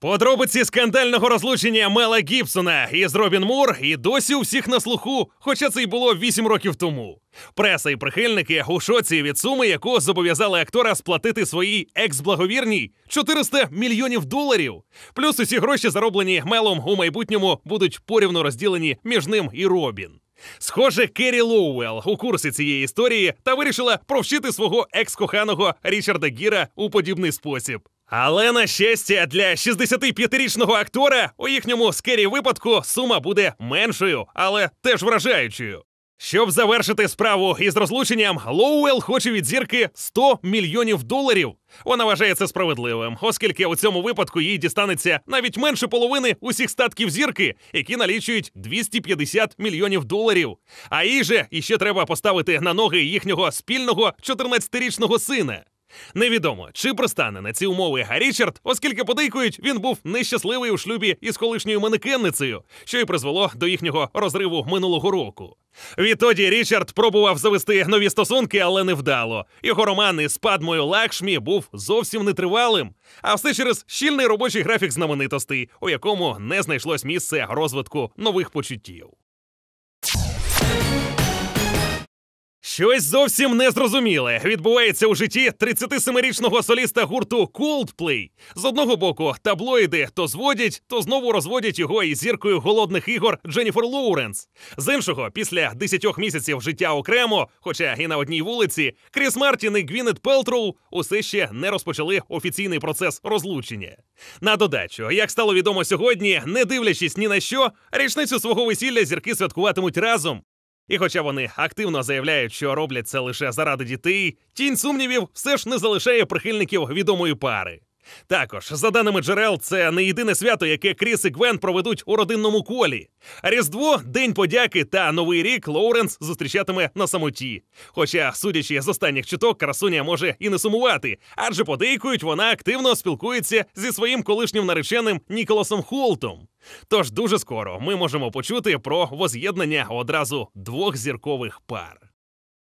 Подробиці скандального розлучення Мела Гібсона із Робін Мур і досі у всіх на слуху, хоча це й було вісім років тому. Преса і прихильники у шоці від суми, яку зобов'язали актора сплатити своїй екс-благовірній 400 мільйонів доларів. Плюс усі гроші, зароблені мелом у майбутньому, будуть порівну розділені між ним і Робін. Схоже, Керрі Лоуел у курсі цієї історії та вирішила провчити свого екс-коханого Річарда Гіра у подібний спосіб. Але на щастя, для 65-річного актора у їхньому скері випадку сума буде меншою, але теж вражаючою. Щоб завершити справу із розлученням, Лоуел хоче від зірки 100 мільйонів доларів. Вона вважає це справедливим, оскільки у цьому випадку їй дістанеться навіть менше половини усіх статків зірки, які налічують 250 мільйонів доларів. А їй же іще треба поставити на ноги їхнього спільного 14-річного сина. Невідомо, чи пристане на ці умови Гаррічард, оскільки подейкують, він був нещасливий у шлюбі із колишньою манекенницею, що й призвело до їхнього розриву минулого року. Відтоді Річард пробував завести нові стосунки, але невдало. Його роман із Падмою Лакшмі був зовсім нетривалим, а все через щільний робочий графік знаменитостей, у якому не знайшлось місце розвитку нових почуттів. Щось зовсім незрозуміле відбувається у житті 37-річного соліста гурту Coldplay. З одного боку, таблоїди то зводять, то знову розводять його із зіркою голодних ігор Дженніфер Лоуренс. З іншого, після 10 місяців життя окремо, хоча і на одній вулиці, Кріс Мартін і Гвінет Пелтроу усе ще не розпочали офіційний процес розлучення. На додачу, як стало відомо сьогодні, не дивлячись ні на що, річницю свого весілля зірки святкуватимуть разом. І хоча вони активно заявляють, що роблять це лише заради дітей, тінь сумнівів все ж не залишає прихильників відомої пари. Також, за даними джерел, це не єдине свято, яке Кріс і Гвен проведуть у родинному колі. Різдво, День подяки та Новий рік Лоуренс зустрічатиме на самоті. Хоча, судячи з останніх чуток, красуня може і не сумувати, адже подейкують, вона активно спілкується зі своїм колишнім нареченим Ніколасом Холтом. Тож дуже скоро ми можемо почути про воз'єднання одразу двох зіркових пар.